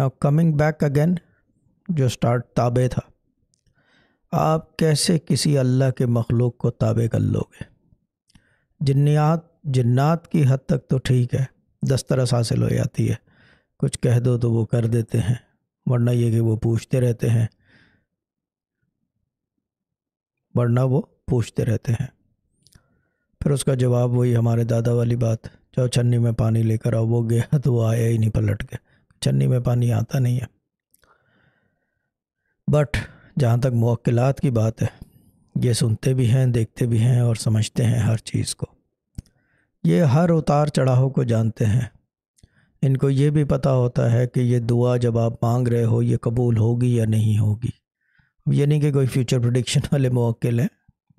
now coming back again जो start ताबे था आप कैसे किसी अल्लाह के मखलूक को ताबे कर लोगे जिन्नात जिन्नात की हद तक तो ठीक है दस्तरस हासिल हो जाती है कुछ कह दो तो वो कर देते हैं वरना ये कि वो पूछते रहते हैं वरना वो पूछते रहते हैं फिर उसका जवाब वही हमारे दादा वाली बात चाहो छन्नी में पानी लेकर आओ वो गया तो वो आया ही नहीं पलट के चन्नी में पानी आता नहीं है बट जहाँ तक मौक़ात की बात है ये सुनते भी हैं देखते भी हैं और समझते हैं हर चीज़ को ये हर उतार चढ़ाव को जानते हैं इनको ये भी पता होता है कि ये दुआ जब आप मांग रहे हो ये कबूल होगी या नहीं होगी ये नहीं कि कोई फ्यूचर प्रोडिक्शन वाले मौक़िल हैं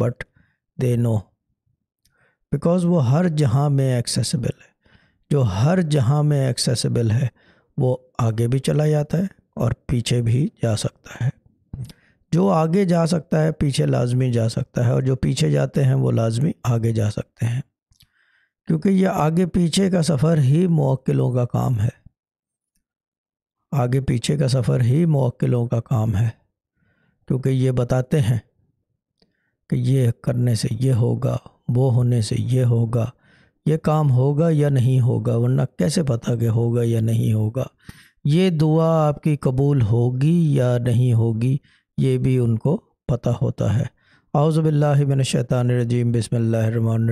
बट दे नो बिकॉज़ वो हर जहाँ में एक्सेसिबल है जो हर जहाँ में एक्सेसिबल है वो आगे भी चला जाता है और पीछे भी जा सकता है जो आगे जा सकता है पीछे लाजमी जा सकता है और जो पीछे जाते हैं वो लाजमी आगे जा सकते हैं क्योंकि ये आगे पीछे का सफ़र ही मौक्लों का काम है आगे पीछे का सफ़र ही मौक्लों का काम है क्योंकि ये बताते हैं कि ये करने से ये होगा वो होने से ये होगा ये काम होगा या नहीं होगा वरना कैसे पता कि होगा या नहीं होगा ये दुआ आपकी कबूल होगी या नहीं होगी ये भी उनको पता होता है रजीम बसमान